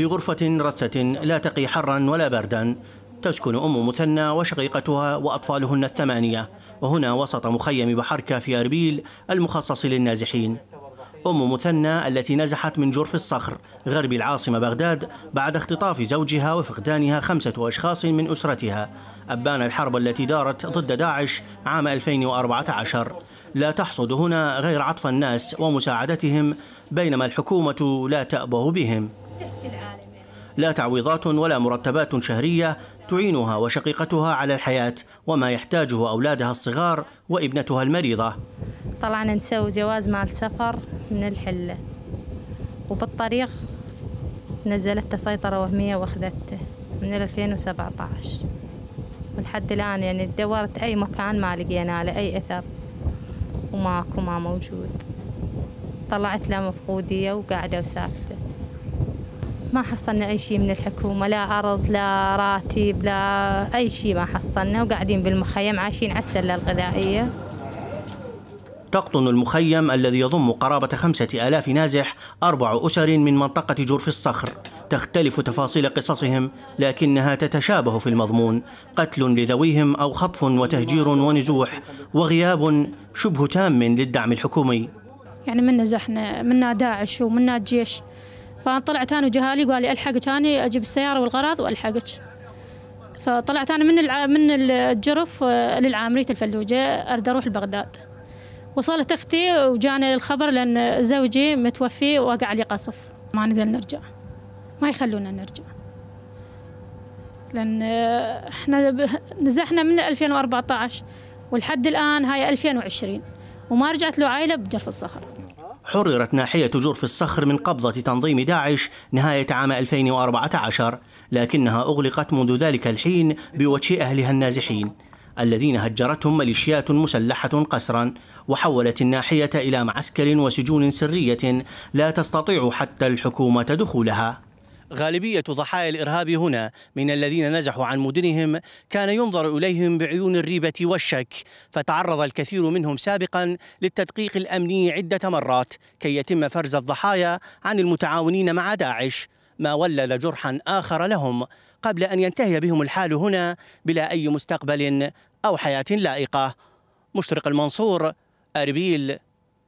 في غرفة رثة لا تقي حرا ولا بردا تسكن أم مثنى وشقيقتها وأطفالهن الثمانية وهنا وسط مخيم بحركة في أربيل المخصص للنازحين أم مثنى التي نزحت من جرف الصخر غرب العاصمة بغداد بعد اختطاف زوجها وفقدانها خمسة أشخاص من أسرتها أبان الحرب التي دارت ضد داعش عام 2014 لا تحصد هنا غير عطف الناس ومساعدتهم بينما الحكومة لا تأبه بهم لا تعويضات ولا مرتبات شهرية تعينها وشقيقتها على الحياة وما يحتاجه أولادها الصغار وابنتها المريضة طلعنا نسوي جواز مال سفر من الحلة وبالطريق نزلت سيطرة وهمية واخذته من 2017 ولحد الآن يعني دورت أي مكان ما لقينا له أي أثر وماكو ما موجود طلعت له مفقودية وقاعدة وساكتة ما حصلنا أي شيء من الحكومة لا أرض لا راتب لا أي شيء ما حصلنا وقاعدين بالمخيم عايشين على السلة الغذائية تقطن المخيم الذي يضم قرابة خمسة آلاف نازح أربع أسر من منطقة جرف الصخر تختلف تفاصيل قصصهم لكنها تتشابه في المضمون قتل لذويهم أو خطف وتهجير ونزوح وغياب شبه تام للدعم الحكومي يعني من نزحنا منا داعش ومنا الجيش فطلعت انا وجهالي قال لي الحق أني اجيب السياره والغراض والحقك فطلعت انا من الع... من الجرف آه، للعامريه الفلوجه اريد اروح لبغداد وصلت اختي وجانا الخبر لان زوجي متوفي وقع لي قصف ما نقدر نرجع ما يخلونا نرجع لان آه، احنا نزحنا من 2014 ولحد الان هاي 2020 وما رجعت له عائله بجرف الصخر حررت ناحية جرف الصخر من قبضة تنظيم داعش نهاية عام 2014 لكنها أغلقت منذ ذلك الحين بوجه أهلها النازحين الذين هجرتهم ميليشيات مسلحة قسرا وحولت الناحية إلى معسكر وسجون سرية لا تستطيع حتى الحكومة دخولها غالبية ضحايا الإرهاب هنا من الذين نزحوا عن مدنهم كان ينظر إليهم بعيون الريبة والشك فتعرض الكثير منهم سابقا للتدقيق الأمني عدة مرات كي يتم فرز الضحايا عن المتعاونين مع داعش ما ولد جرحا آخر لهم قبل أن ينتهي بهم الحال هنا بلا أي مستقبل أو حياة لائقة مشرق المنصور أربيل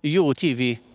يو تي في